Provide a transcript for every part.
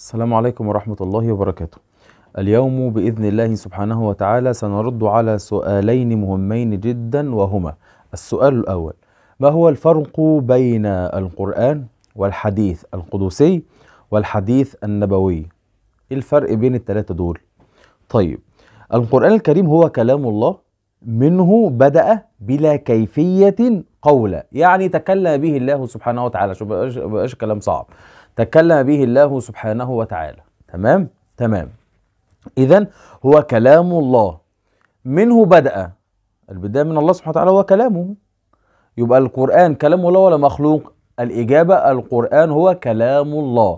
السلام عليكم ورحمة الله وبركاته اليوم بإذن الله سبحانه وتعالى سنرد على سؤالين مهمين جدا وهما السؤال الأول ما هو الفرق بين القرآن والحديث القدسي والحديث النبوي إيه الفرق بين الثلاثة دول طيب القرآن الكريم هو كلام الله منه بدأ بلا كيفية قولا يعني تكلم به الله سبحانه وتعالى شو بقاش كلام صعب تكلم به الله سبحانه وتعالى تمام تمام اذا هو كلام الله منه بدأ البداية من الله سبحانه وتعالى هو كلامه يبقى القرآن كلام الله ولا مخلوق الإجابة القرآن هو كلام الله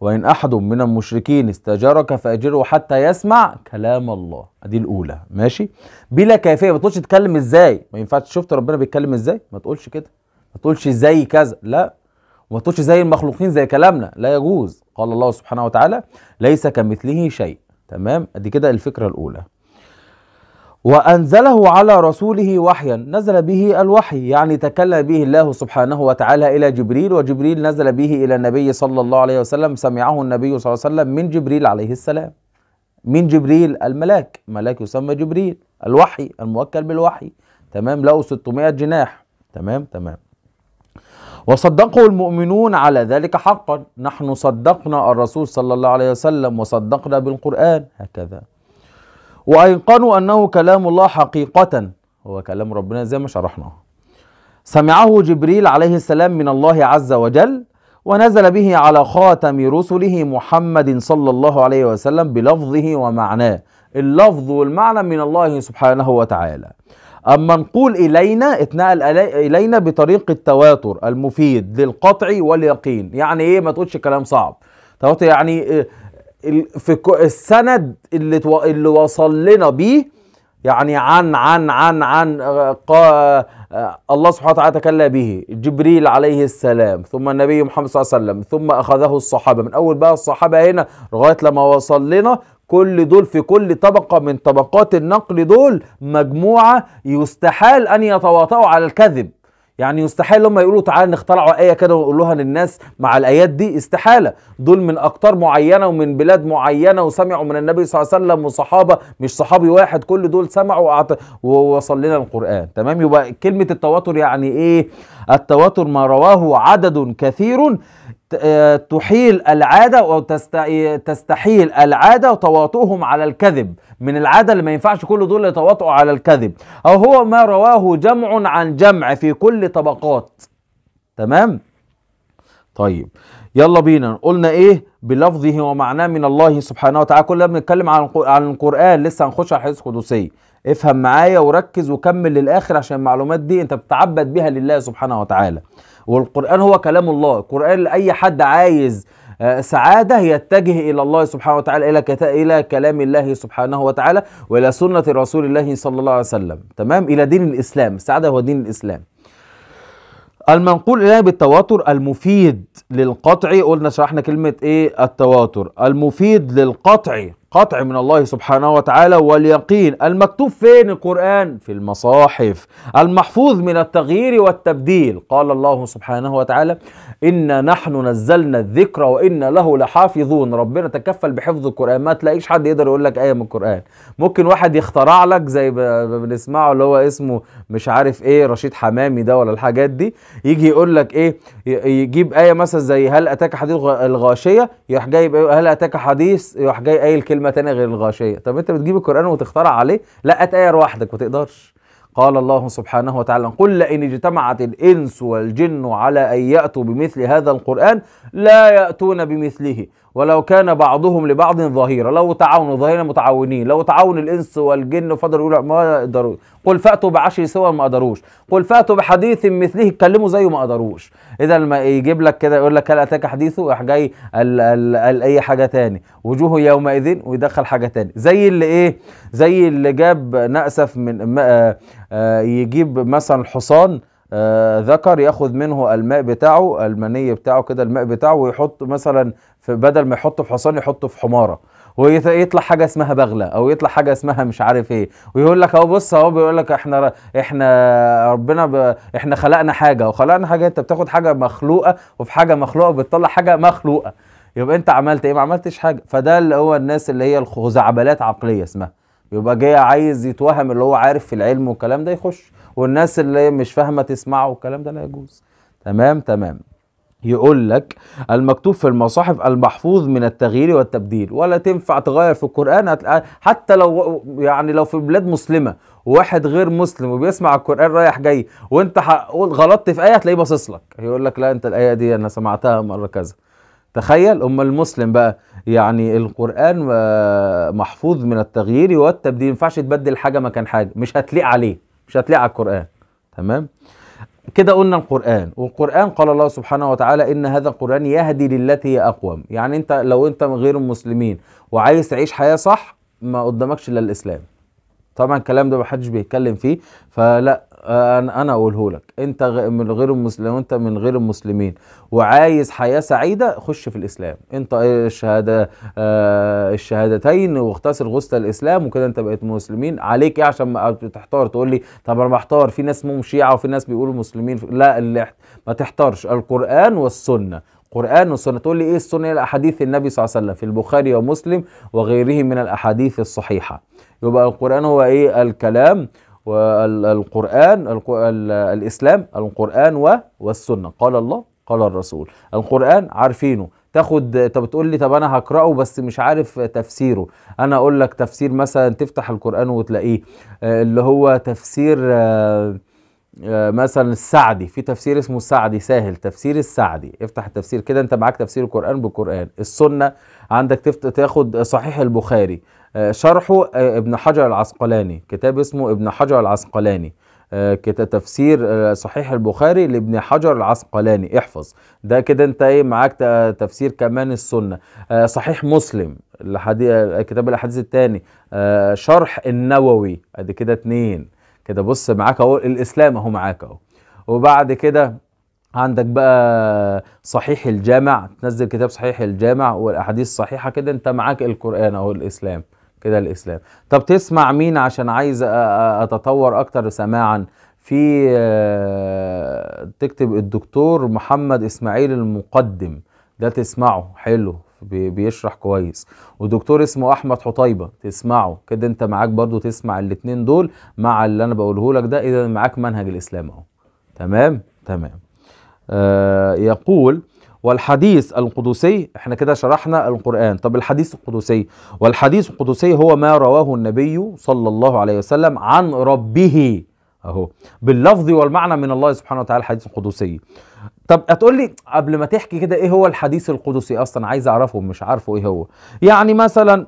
وإن أحد من المشركين استجارك فأجره حتى يسمع كلام الله دي الأولى ماشي بلا كيفية ما تقولش تتكلم إزاي ما ينفعش شفت ربنا بيتكلم إزاي ما تقولش كده ما تقولش إزاي كذا لا وما تقولش زي المخلوقين زي كلامنا لا يجوز قال الله سبحانه وتعالى ليس كمثله شيء تمام ادي كده الفكره الاولى وأنزله على رسوله وحيا نزل به الوحي يعني تكلم به الله سبحانه وتعالى إلى جبريل وجبريل نزل به إلى النبي صلى الله عليه وسلم سمعه النبي صلى الله عليه وسلم من جبريل عليه السلام من جبريل الملاك ملاك يسمى جبريل الوحي الموكل بالوحي تمام له 600 جناح تمام تمام وصدقه المؤمنون على ذلك حقا نحن صدقنا الرسول صلى الله عليه وسلم وصدقنا بالقرآن هكذا وأيقنوا أنه كلام الله حقيقة هو كلام ربنا زي ما شرحناه سمعه جبريل عليه السلام من الله عز وجل ونزل به على خاتم رسله محمد صلى الله عليه وسلم بلفظه ومعناه اللفظ والمعنى من الله سبحانه وتعالى أما نقول إلينا اتنقل إلينا بطريق التواتر المفيد للقطع واليقين يعني إيه ما تقولش كلام صعب تواتر يعني آه، في السند اللي اللي وصل لنا بيه يعني عن عن عن عن آه، آه، الله سبحانه وتعالى تكلى به جبريل عليه السلام ثم النبي محمد صلى الله عليه وسلم ثم اخذه الصحابه من اول بقى الصحابه هنا لغايه لما وصل لنا كل دول في كل طبقة من طبقات النقل دول مجموعة يستحال أن يتواطؤوا على الكذب يعني يستحال هم يقولوا تعالى نخترعوا آية كده ونقولوها للناس مع الآيات دي استحالة دول من أقطار معينة ومن بلاد معينة وسمعوا من النبي صلى الله عليه وسلم وصحابة مش صحابي واحد كل دول سمعوا ووصل لنا القرآن تمام يبقى كلمة التواتر يعني إيه التواتر ما رواه عدد كثير تحيل العادة أو تستحيل العادة وتواطؤهم على الكذب من العادة اللي ما ينفعش كل دول يتواطؤوا على الكذب أو هو ما رواه جمع عن جمع في كل طبقات تمام طيب يلا بينا قلنا ايه بلفظه ومعناه من الله سبحانه وتعالى كلنا بنتكلم عن عن القران لسه هنخش على حديث قدسي افهم معايا وركز وكمل للاخر عشان المعلومات دي انت بتعبد بيها لله سبحانه وتعالى والقرآن هو كلام الله القرآن لأي حد عايز آه، سعادة يتجه إلى الله سبحانه وتعالى إلى إلى كلام الله سبحانه وتعالى وإلى سنة رسول الله صلى الله عليه وسلم تمام إلى دين الإسلام السعادة هو دين الإسلام المنقول إليه بالتواتر المفيد للقطع قلنا شرحنا كلمة إيه التواتر المفيد للقطع قطع من الله سبحانه وتعالى واليقين المكتوب فين القرآن في المصاحف المحفوظ من التغيير والتبديل قال الله سبحانه وتعالى إنا نحن نزلنا الذكر وإنا له لحافظون ربنا تكفل بحفظ القرآن ما تلاقيش حد يقدر يقول لك آية من القرآن ممكن واحد يخترع لك زي بنسمعه اللي هو اسمه مش عارف إيه رشيد حمامي ده ولا الحاجات دي يجي يقول لك إيه يجيب آية مثلا زي هل أتاك حديث الغاشية يروح جايب إيه، هل أتاك حديث يروح جاي قايل كلمة كلمه تانية غير الغاشيه طب انت بتجيب القران وتخترع عليه لا اتاير وحدك ما تقدرش قال الله سبحانه وتعالى قل لئن اجتمعت الانس والجن على ان ياتوا بمثل هذا القران لا ياتون بمثله ولو كان بعضهم لبعض ظهيرا لو تعاونوا ظهيرا متعاونين لو تعاون الانس والجن فضل يقولوا ما قدروا قل فاتوا بعشر سور ما قدروش قل فاتوا بحديث مثله اتكلموا زيه ما قدروش اذا لما يجيب لك كده يقول لك هل اتاك حديثه راح جاي ال اي حاجه تاني وجوه يومئذ ويدخل حاجه تاني زي اللي ايه زي اللي جاب ناسف من آآ آه، آآ آه، يجيب مثلا حصان آه، ذكر ياخذ منه الماء بتاعه المني بتاعه كده الماء بتاعه ويحط مثلا في بدل ما يحطه في حصان يحطه في حماره ويطلع حاجه اسمها بغله او يطلع حاجه اسمها مش عارف ايه ويقول لك اهو بص اهو بيقول لك احنا احنا ربنا ب... احنا خلقنا حاجه وخلقنا حاجه انت بتاخد حاجه مخلوقه وفي حاجه مخلوقه بتطلع حاجه مخلوقه يبقى انت عملت ايه ما عملتش حاجه فده اللي هو الناس اللي هي الخزعبلات عقليه اسمها يبقى جاي عايز يتوهم اللي هو عارف في العلم والكلام ده يخش والناس اللي مش فاهمه تسمعه والكلام ده لا يجوز تمام تمام يقول لك المكتوب في المصاحف المحفوظ من التغيير والتبديل ولا تنفع تغير في القرآن حتى لو يعني لو في بلاد مسلمة وواحد غير مسلم وبيسمع القرآن رايح جاي وانت غلطت في آية هتلاقيه باصص لك يقول لك لا انت الآية دي انا سمعتها مرة كذا تخيل أم المسلم بقى يعني القرآن آه، محفوظ من التغيير والتبديل ما ينفعش تبدل حاجة مكان حاجة مش هتليق عليه مش هتليق على القرآن تمام كده قلنا القرآن والقرآن قال الله سبحانه وتعالى إن هذا القرآن يهدي للتي هي أقوم يعني أنت لو أنت غير المسلمين وعايز تعيش حياة صح ما قدامكش إلا الإسلام طبعا الكلام ده محدش بيتكلم فيه فلا انا اقوله لك انت من غير المسلمين انت من غير المسلمين وعايز حياه سعيده خش في الاسلام انت الشهاده آه الشهادتين واغتسل غسل الاسلام وكده انت بقيت مسلمين عليك ايه عشان ما تحتار تقول لي طب انا بحتار في ناس مو شيعه وفي ناس بيقولوا مسلمين لا اللي ما تحتارش القران والسنه قرآن والسنة تقول لي إيه السنة إيه الأحاديث النبي صلى الله عليه وسلم في البخاري ومسلم وغيره من الأحاديث الصحيحة يبقى القرآن هو إيه الكلام والقرآن الإسلام القرآن والسنة قال الله قال الرسول القرآن عارفينه تاخد طب تقول لي طب انا هقراه بس مش عارف تفسيره انا اقول لك تفسير مثلا تفتح القران وتلاقيه آه، اللي هو تفسير آه، آه، مثلا السعدي في تفسير اسمه السعدي سهل تفسير السعدي افتح التفسير كده انت معاك تفسير القران بالقران السنه عندك تفت... تاخد صحيح البخاري آه، شرحه آه، ابن حجر العسقلاني كتاب اسمه ابن حجر العسقلاني كده آه، تفسير صحيح البخاري لابن حجر العسقلاني احفظ ده كده انت ايه معاك تفسير كمان السنه صحيح مسلم كتاب الاحاديث الثاني شرح النووي ادي كده اتنين كده بص معاك اهو الاسلام اهو معاك اهو وبعد كده عندك بقى صحيح الجامع تنزل كتاب صحيح الجامع والاحاديث الصحيحه كده انت معاك القران اهو الاسلام الى الاسلام طب تسمع مين عشان عايز اتطور اكتر سماعا في آه، تكتب الدكتور محمد اسماعيل المقدم ده تسمعه حلو بيشرح كويس ودكتور اسمه احمد حطيبه تسمعه كده انت معاك برضو تسمع الاتنين دول مع اللي انا بقوله لك ده اذا معاك منهج الاسلام اهو تمام تمام آه يقول والحديث القدسي احنا كده شرحنا القرآن طب الحديث القدسي والحديث القدسي هو ما رواه النبي صلى الله عليه وسلم عن ربه اهو باللفظ والمعنى من الله سبحانه وتعالى الحديث القدسي طب هتقول لي قبل ما تحكي كده ايه هو الحديث القدسي اصلا عايز اعرفه مش عارفه ايه هو يعني مثلا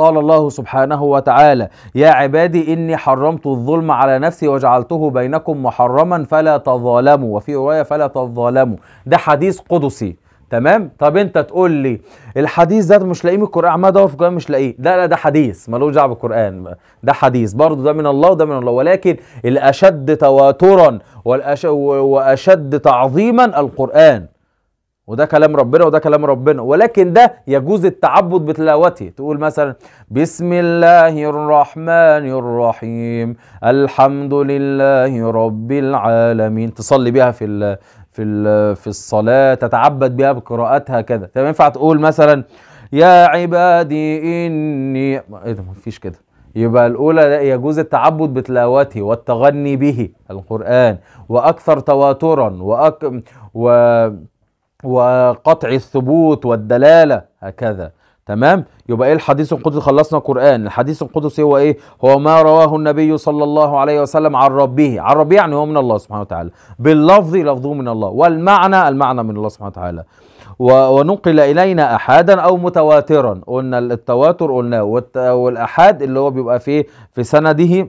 قال الله سبحانه وتعالى يا عبادي إني حرمت الظلم على نفسي وجعلته بينكم محرما فلا تظالموا وفي رواية فلا تظالموا ده حديث قدسي تمام طب انت تقول لي الحديث ده مش لاقيه من القران ما ادور في القران مش لاقيه لا لا ده حديث ملوش دعوه بالقران ده حديث برضه ده من الله وده من الله ولكن الاشد تواترا والاشد تعظيما القران وده كلام ربنا وده كلام ربنا ولكن ده يجوز التعبد بتلاوته تقول مثلا بسم الله الرحمن الرحيم الحمد لله رب العالمين تصلي بيها في في في الصلاه تتعبد بيها بقراءتها كده تمام ينفع تقول مثلا يا عبادي اني ايه ده مفيش كده يبقى الأولى يجوز التعبد بتلاوته والتغني به القرآن وأكثر تواترا وأك... و... وقطع الثبوت والدلاله هكذا تمام يبقى ايه الحديث القدسي خلصنا قران الحديث القدسي هو ايه هو ما رواه النبي صلى الله عليه وسلم عن ربه عن ربه يعني هو من الله سبحانه وتعالى باللفظ لفظه من الله والمعنى المعنى من الله سبحانه وتعالى ونقل الينا احادا او متواترا قلنا التواتر قلناه والاحاد اللي هو بيبقى فيه في سنده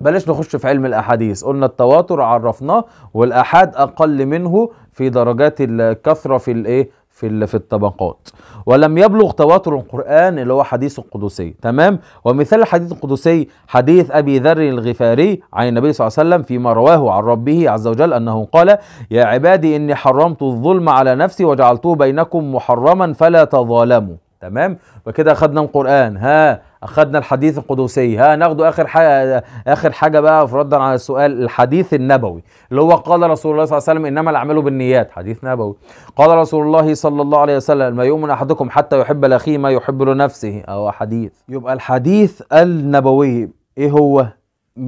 بلاش نخش في علم الاحاديث قلنا التواتر عرفناه والاحاد اقل منه في درجات الكثره في الايه في في الطبقات ولم يبلغ تواتر القران اللي هو حديث القدسي تمام ومثال الحديث القدسي حديث ابي ذر الغفاري عن النبي صلى الله عليه وسلم فيما رواه عن ربه عز وجل انه قال يا عبادي اني حرمت الظلم على نفسي وجعلته بينكم محرما فلا تظالموا تمام وكده اخدنا القران ها اخدنا الحديث القدسي ها ناخده اخر حاجه اخر حاجه بقى ردا على السؤال الحديث النبوي اللي هو قال رسول الله صلى الله عليه وسلم انما الاعمال بالنيات حديث نبوي قال رسول الله صلى الله عليه وسلم ما يؤمن احدكم حتى يحب لاخيه ما يحب لنفسه او حديث يبقى الحديث النبوي ايه هو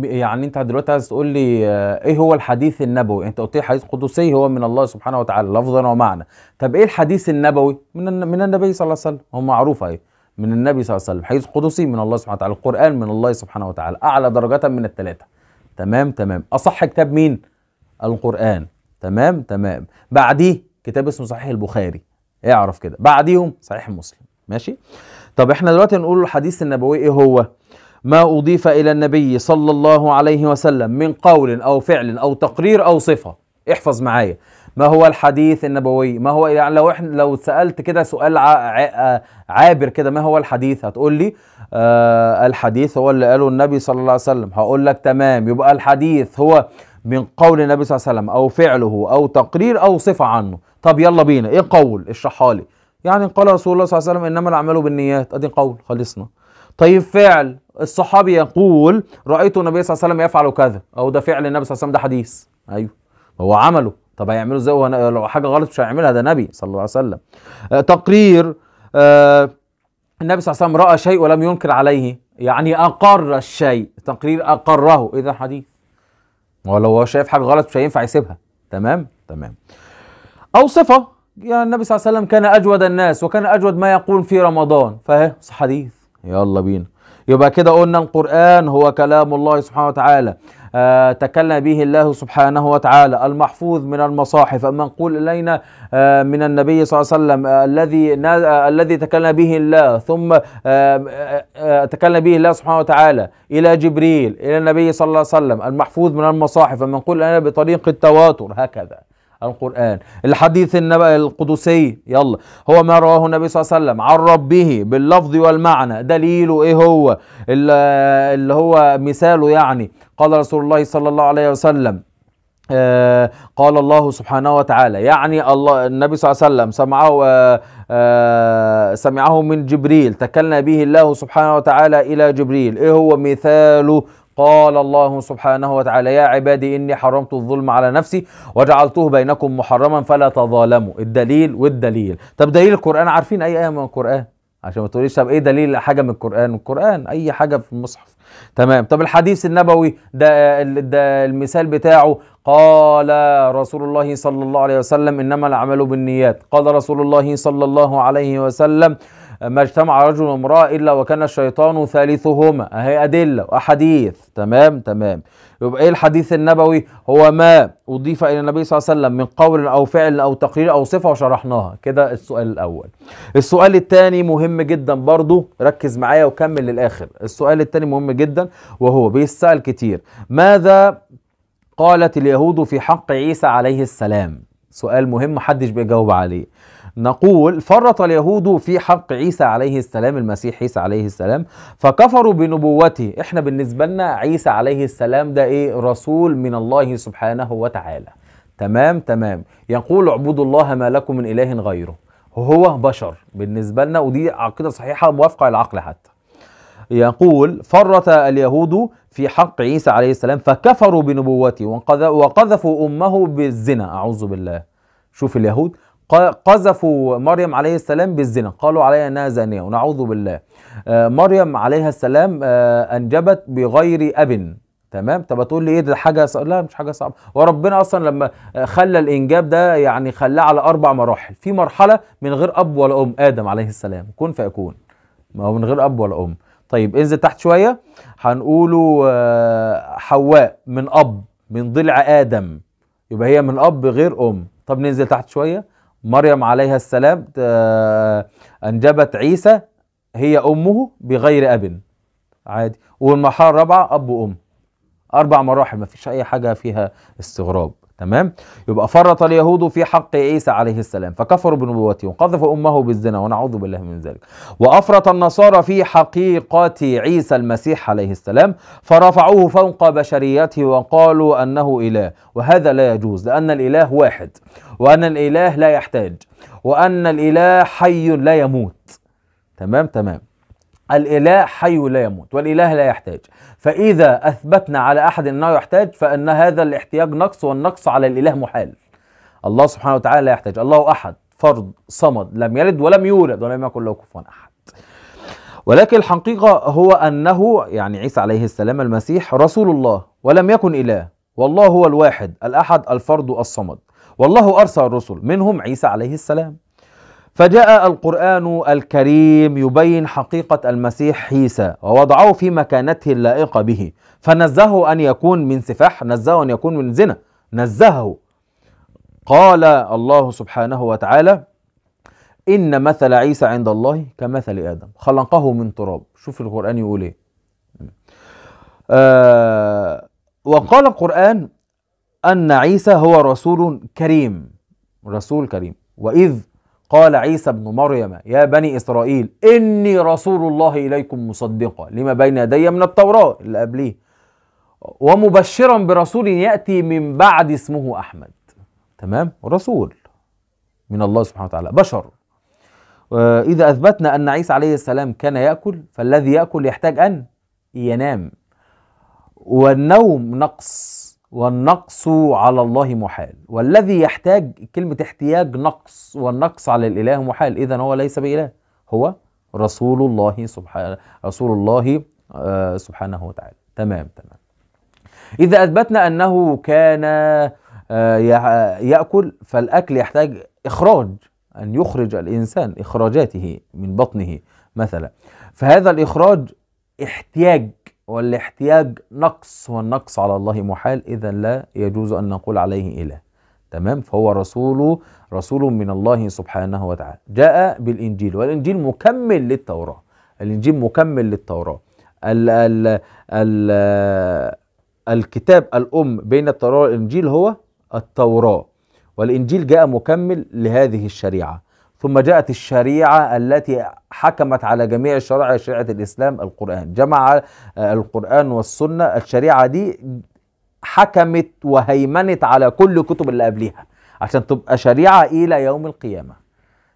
يعني انت دلوقتي عايز تقول لي آه، ايه هو الحديث النبوي انت قلت لي حديث قدسي هو من الله سبحانه وتعالى لفظا ومعنى طب ايه الحديث النبوي من من النبي صلى الله عليه وسلم هو معروف اهي من النبي صلى الله عليه وسلم حديث قدسي من الله سبحانه وتعالى القران من الله سبحانه وتعالى اعلى درجه من الثلاثه تمام تمام اصح كتاب مين القران تمام تمام بعديه كتاب اسمه صحيح البخاري اعرف كده بعديهم صحيح مسلم ماشي طب احنا دلوقتي نقول الحديث النبوي ايه هو ما أضيف إلى النبي صلى الله عليه وسلم من قول أو فعل أو تقرير أو صفة احفظ معايا ما هو الحديث النبوي ما هو يعني لو احنا لو سألت كده سؤال آه، عابر كده ما هو الحديث هتقول لي آه الحديث هو اللي قاله النبي صلى الله عليه وسلم هقول لك تمام يبقى الحديث هو من قول النبي صلى الله عليه وسلم او فعله او تقرير او صفه عنه طب يلا بينا ايه قول اشرحها لي يعني قال رسول الله صلى الله عليه وسلم انما الاعمال بالنيات ادي قول خلصنا طيب فعل الصحابي يقول رأيت النبي صلى الله عليه وسلم يفعل كذا أو ده فعل النبي صلى الله عليه وسلم ده حديث أيوه هو عمله طب هيعمله ازاي هو لو حاجة غلط مش هيعملها ده نبي صلى الله عليه وسلم آه، تقرير آه النبي صلى الله عليه وسلم رأى شيء ولم ينكر عليه يعني أقر الشيء تقرير أقره إذا إيه حديث ولو هو شايف حاجة غلط مش هينفع يسيبها تمام تمام أو صفة يعني النبي صلى الله عليه وسلم كان أجود الناس وكان أجود ما يقول في رمضان فاهي حديث يلا بينا يبقى كده قلنا القرآن هو كلام الله سبحانه وتعالى آه تكلم به الله سبحانه وتعالى المحفوظ من المصاحف المنقول إلينا آه من النبي صلى الله عليه وسلم آه الذي آه، الذي تكلم به الله ثم آه، آه، تكلم به الله سبحانه وتعالى إلى جبريل إلى النبي صلى الله عليه وسلم المحفوظ من المصاحف المنقول إلينا بطريق التواتر هكذا القرآن الحديث النبأ القدسي يلا هو ما رواه النبي صلى الله عليه وسلم عن ربه باللفظ والمعنى دليله ايه هو اللي هو مثاله يعني قال رسول الله صلى الله عليه وسلم آه قال الله سبحانه وتعالى يعني الله النبي صلى الله عليه وسلم سمعه آه آه سمعه من جبريل تكلم به الله سبحانه وتعالى إلى جبريل إيه هو مثاله قال الله سبحانه وتعالى يا عبادي إني حرمت الظلم على نفسي وجعلته بينكم محرما فلا تظالموا الدليل والدليل طب دليل القرآن عارفين أي آية من القرآن عشان ما تقوليش طب ايه دليل حاجه من القران القران اي حاجه في المصحف تمام طب الحديث النبوي ده, ده المثال بتاعه قال رسول الله صلى الله عليه وسلم انما الاعمال بالنيات قال رسول الله صلى الله عليه وسلم ما اجتمع رجل وامرأة إلا وكان الشيطان ثالثهما أهي أدلة وأحاديث تمام تمام يبقى إيه الحديث النبوي هو ما أضيف إلى النبي صلى الله عليه وسلم من قول أو فعل أو تقرير أو صفة وشرحناها كده السؤال الأول السؤال الثاني مهم جدا برضو ركز معايا وكمل للآخر السؤال الثاني مهم جدا وهو بيسأل كتير ماذا قالت اليهود في حق عيسى عليه السلام سؤال مهم محدش بيجاوب عليه نقول فرط اليهود في حق عيسى عليه السلام المسيح عيسى عليه السلام فكفروا بنبوته احنا بالنسبة لنا عيسى عليه السلام ده ايه رسول من الله سبحانه وتعالى تمام تمام يقول اعبدوا الله ما لكم من اله غيره هو بشر بالنسبة لنا ودي عقيدة صحيحة موافقة للعقل حتى يقول فرط اليهود في حق عيسى عليه السلام فكفروا بنبوته وقذفوا أمه بالزنا أعوذ بالله شوف اليهود قذفوا مريم عليه السلام بالزنا قالوا عليها انها زانيه ونعوذ بالله آه، مريم عليها السلام آه، انجبت بغير اب تمام طب هتقول لي ايه ده حاجه صعب. لا مش حاجه صعبه وربنا اصلا لما آه، خلى الانجاب ده يعني خلاه على اربع مراحل في مرحله من غير اب ولا ام ادم عليه السلام كن فيكون ما هو من غير اب ولا ام طيب انزل تحت شويه هنقوله حواء من اب من ضلع ادم يبقى هي من اب غير ام طب ننزل تحت شويه مريم عليها السلام آه، أنجبت عيسى هي أمه بغير أب عادي والمرحلة الرابعة أب وأم أربع مراحل مفيش أي حاجة فيها استغراب تمام يبقى فرط اليهود في حق عيسى عليه السلام فكفروا بنبوته وقذفوا امه بالزنا ونعوذ بالله من ذلك وافرط النصارى في حقيقه عيسى المسيح عليه السلام فرفعوه فوق بشريته وقالوا انه اله وهذا لا يجوز لان الاله واحد وان الاله لا يحتاج وان الاله حي لا يموت تمام تمام الاله حي لا يموت والاله لا يحتاج فاذا اثبتنا على احد انه يحتاج فان هذا الاحتياج نقص والنقص على الاله محال الله سبحانه وتعالى لا يحتاج الله احد فرد صمد لم يلد ولم يولد ولم يكن له كفوا احد ولكن الحقيقه هو انه يعني عيسى عليه السلام المسيح رسول الله ولم يكن اله والله هو الواحد الاحد الفرد الصمد والله ارسل الرسل منهم عيسى عليه السلام فجاء القرآن الكريم يبين حقيقة المسيح عيسى ووضعه في مكانته اللائقة به فنزهه أن يكون من سفاح نزهه أن يكون من زنا نزهه قال الله سبحانه وتعالى إن مثل عيسى عند الله كمثل آدم خلقه من تراب شوف القرآن يقول إيه آه وقال القرآن أن عيسى هو رسول كريم رسول كريم وإذ قال عيسى ابن مريم يا بني إسرائيل إني رسول الله إليكم مصدقا لما بين يدي من التوراة اللي قبليه ومبشرا برسول يأتي من بعد اسمه أحمد تمام رسول من الله سبحانه وتعالى بشر آه، إذا أثبتنا أن عيسى عليه السلام كان يأكل فالذي يأكل يحتاج أن ينام والنوم نقص والنقص على الله محال والذي يحتاج كلمة احتياج نقص والنقص على الإله محال إذا هو ليس بإله هو رسول الله سبحانه رسول الله آه، سبحانه وتعالى تمام تمام إذا أثبتنا أنه كان آه، يأكل فالأكل يحتاج إخراج أن يخرج الإنسان إخراجاته من بطنه مثلا فهذا الإخراج احتياج والاحتياج نقص والنقص على الله محال إذا لا يجوز أن نقول عليه إله تمام فهو رسول رسول من الله سبحانه وتعالى جاء بالإنجيل والإنجيل مكمل للتوراة الإنجيل مكمل للتوراة ال ال ال الكتاب الأم بين التوراة والإنجيل هو التوراة والإنجيل جاء مكمل لهذه الشريعة ثم جاءت الشريعة التي حكمت على جميع الشرائع شريعة الإسلام القرآن جمع آه، القرآن والسنة الشريعة دي حكمت وهيمنت على كل كتب اللي قبليها عشان تبقى شريعة إلى يوم القيامة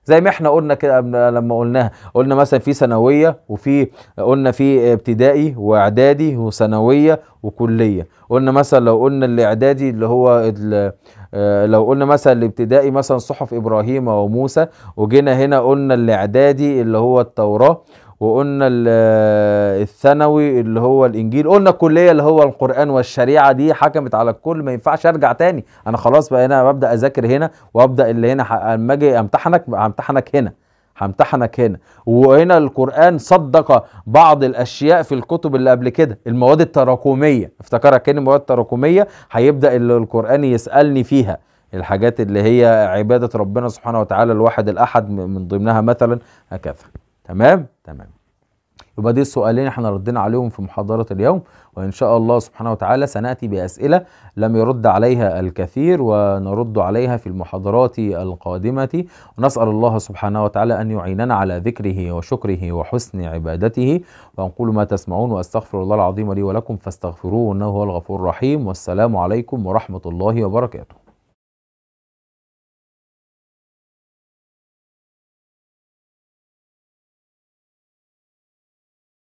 زي ما احنا قلنا كده لما قلناها قلنا مثلا في ثانويه وفي قلنا في ابتدائي واعدادي وثانويه وكليه قلنا مثلا لو قلنا الاعدادي اللي هو آه، لو قلنا مثلا الابتدائي مثلا صحف ابراهيم وموسى وجينا هنا قلنا الاعدادي اللي هو التوراه وقلنا الثانوي اللي هو الانجيل قلنا الكليه اللي هو القران والشريعه دي حكمت على الكل ما ينفعش ارجع تاني انا خلاص بقى هنا ببدا اذاكر هنا وابدا اللي هنا اما اجي امتحنك همتحنك هنا همتحنك هنا وهنا القرآن صدق بعض الأشياء في الكتب اللي قبل كده المواد التراكمية افتكرها كان المواد التراكمية هيبدأ القرآن يسألني فيها الحاجات اللي هي عبادة ربنا سبحانه وتعالى الواحد الأحد من ضمنها مثلا هكذا تمام تمام يبقى دي السؤالين احنا ردينا عليهم في محاضرة اليوم وإن شاء الله سبحانه وتعالى سنأتي بأسئلة لم يرد عليها الكثير ونرد عليها في المحاضرات القادمة ونسأل الله سبحانه وتعالى أن يعيننا على ذكره وشكره وحسن عبادته وأنقول ما تسمعون وأستغفر الله العظيم لي ولكم فاستغفروه إنه هو الغفور الرحيم والسلام عليكم ورحمة الله وبركاته